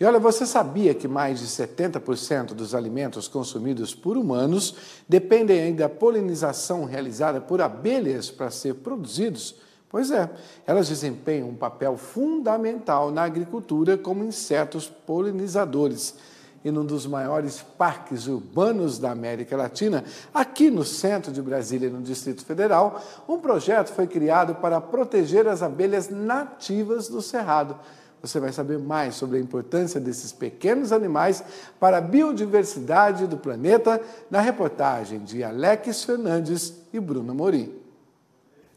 E olha, você sabia que mais de 70% dos alimentos consumidos por humanos dependem ainda da polinização realizada por abelhas para ser produzidos? Pois é, elas desempenham um papel fundamental na agricultura como insetos polinizadores. E num dos maiores parques urbanos da América Latina, aqui no centro de Brasília, no Distrito Federal, um projeto foi criado para proteger as abelhas nativas do Cerrado você vai saber mais sobre a importância desses pequenos animais para a biodiversidade do planeta na reportagem de Alex Fernandes e Bruna Morim.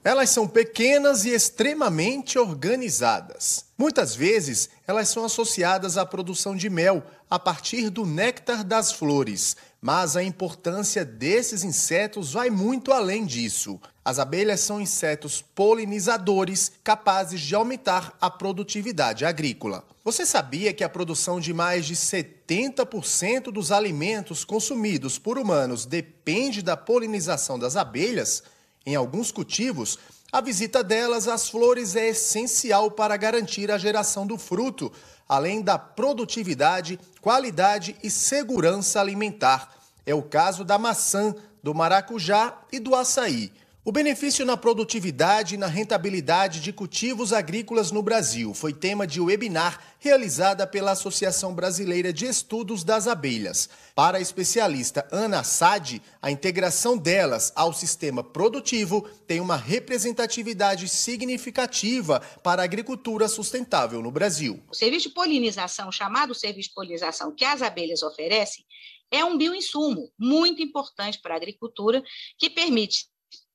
Elas são pequenas e extremamente organizadas. Muitas vezes, elas são associadas à produção de mel a partir do néctar das flores, mas a importância desses insetos vai muito além disso. As abelhas são insetos polinizadores capazes de aumentar a produtividade agrícola. Você sabia que a produção de mais de 70% dos alimentos consumidos por humanos depende da polinização das abelhas? Em alguns cultivos, a visita delas às flores é essencial para garantir a geração do fruto, além da produtividade, qualidade e segurança alimentar. É o caso da maçã, do maracujá e do açaí. O benefício na produtividade e na rentabilidade de cultivos agrícolas no Brasil foi tema de webinar realizada pela Associação Brasileira de Estudos das Abelhas. Para a especialista Ana Sade, a integração delas ao sistema produtivo tem uma representatividade significativa para a agricultura sustentável no Brasil. O serviço de polinização, chamado serviço de polinização que as abelhas oferecem, é um bioinsumo muito importante para a agricultura que permite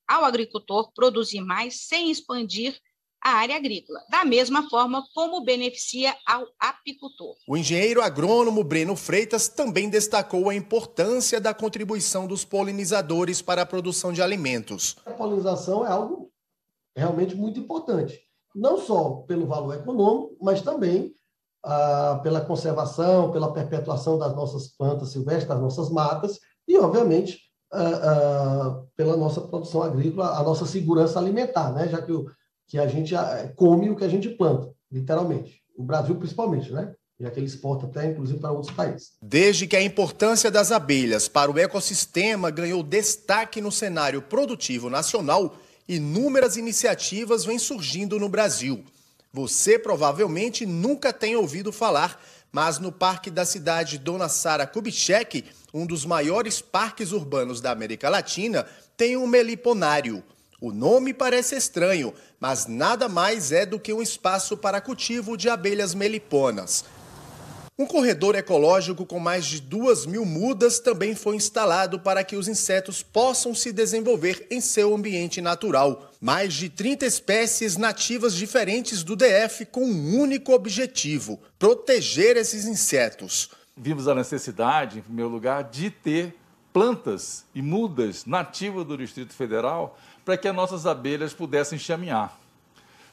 ao agricultor produzir mais sem expandir a área agrícola, da mesma forma como beneficia ao apicultor. O engenheiro agrônomo Breno Freitas também destacou a importância da contribuição dos polinizadores para a produção de alimentos. A polinização é algo realmente muito importante, não só pelo valor econômico, mas também ah, pela conservação, pela perpetuação das nossas plantas silvestres, das nossas matas e, obviamente, pela nossa produção agrícola, a nossa segurança alimentar, né? já que, o, que a gente come o que a gente planta, literalmente. O Brasil, principalmente, né? já que ele exporta até, inclusive, para outros países. Desde que a importância das abelhas para o ecossistema ganhou destaque no cenário produtivo nacional, inúmeras iniciativas vêm surgindo no Brasil. Você provavelmente nunca tem ouvido falar, mas no Parque da Cidade Dona Sara Kubitschek um dos maiores parques urbanos da América Latina, tem um meliponário. O nome parece estranho, mas nada mais é do que um espaço para cultivo de abelhas meliponas. Um corredor ecológico com mais de duas mil mudas também foi instalado para que os insetos possam se desenvolver em seu ambiente natural. Mais de 30 espécies nativas diferentes do DF com um único objetivo: proteger esses insetos vimos a necessidade, em primeiro lugar, de ter plantas e mudas nativas do Distrito Federal para que as nossas abelhas pudessem chaminhar.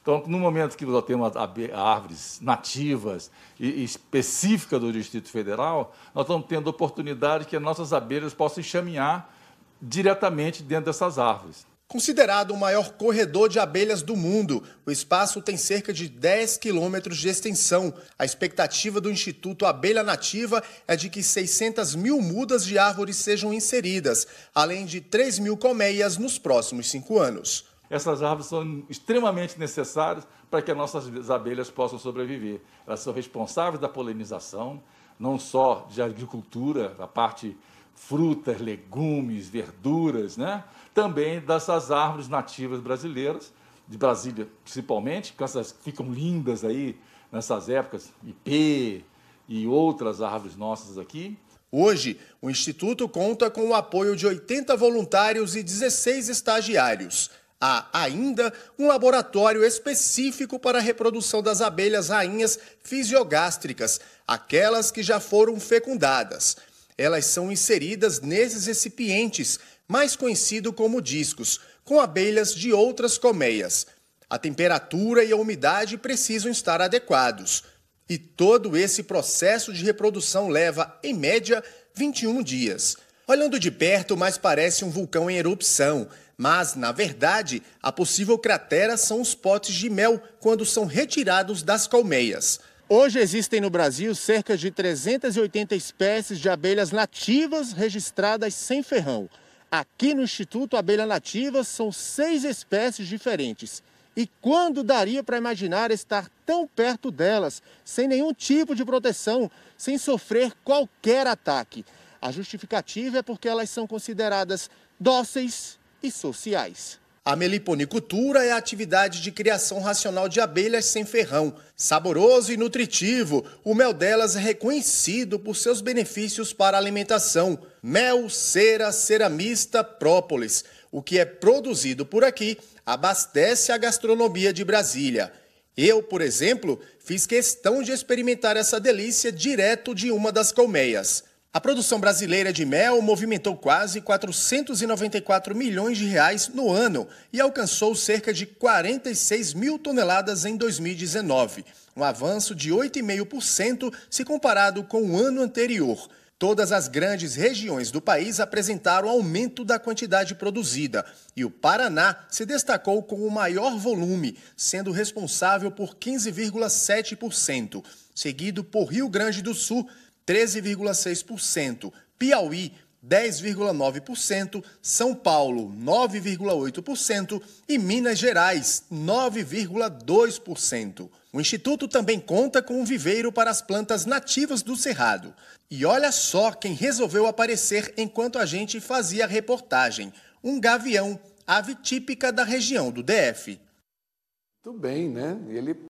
Então, no momento que nós temos árvores nativas e específicas do Distrito Federal, nós estamos tendo oportunidade que as nossas abelhas possam chaminhar diretamente dentro dessas árvores. Considerado o maior corredor de abelhas do mundo, o espaço tem cerca de 10 quilômetros de extensão. A expectativa do Instituto Abelha Nativa é de que 600 mil mudas de árvores sejam inseridas, além de 3 mil colmeias nos próximos cinco anos. Essas árvores são extremamente necessárias para que as nossas abelhas possam sobreviver. Elas são responsáveis da polinização, não só de agricultura, da parte frutas, legumes, verduras, né? também dessas árvores nativas brasileiras, de Brasília principalmente, que essas ficam lindas aí nessas épocas, ipê e outras árvores nossas aqui. Hoje, o Instituto conta com o apoio de 80 voluntários e 16 estagiários. Há ainda um laboratório específico para a reprodução das abelhas rainhas fisiogástricas, aquelas que já foram fecundadas. Elas são inseridas nesses recipientes, mais conhecido como discos, com abelhas de outras colmeias. A temperatura e a umidade precisam estar adequados. E todo esse processo de reprodução leva, em média, 21 dias. Olhando de perto, mais parece um vulcão em erupção, mas, na verdade, a possível cratera são os potes de mel quando são retirados das colmeias. Hoje existem no Brasil cerca de 380 espécies de abelhas nativas registradas sem ferrão. Aqui no Instituto Abelha Nativa são seis espécies diferentes. E quando daria para imaginar estar tão perto delas, sem nenhum tipo de proteção, sem sofrer qualquer ataque? A justificativa é porque elas são consideradas dóceis e sociais. A meliponicultura é a atividade de criação racional de abelhas sem ferrão. Saboroso e nutritivo, o mel delas é reconhecido por seus benefícios para a alimentação. Mel, cera, ceramista, própolis. O que é produzido por aqui abastece a gastronomia de Brasília. Eu, por exemplo, fiz questão de experimentar essa delícia direto de uma das colmeias. A produção brasileira de mel movimentou quase 494 milhões de reais no ano e alcançou cerca de 46 mil toneladas em 2019, um avanço de 8,5% se comparado com o ano anterior. Todas as grandes regiões do país apresentaram aumento da quantidade produzida e o Paraná se destacou com o maior volume, sendo responsável por 15,7%, seguido por Rio Grande do Sul, 13,6%, Piauí, 10,9%, São Paulo, 9,8% e Minas Gerais, 9,2%. O Instituto também conta com um viveiro para as plantas nativas do Cerrado. E olha só quem resolveu aparecer enquanto a gente fazia a reportagem: um gavião, ave típica da região do DF. Tudo bem, né? Ele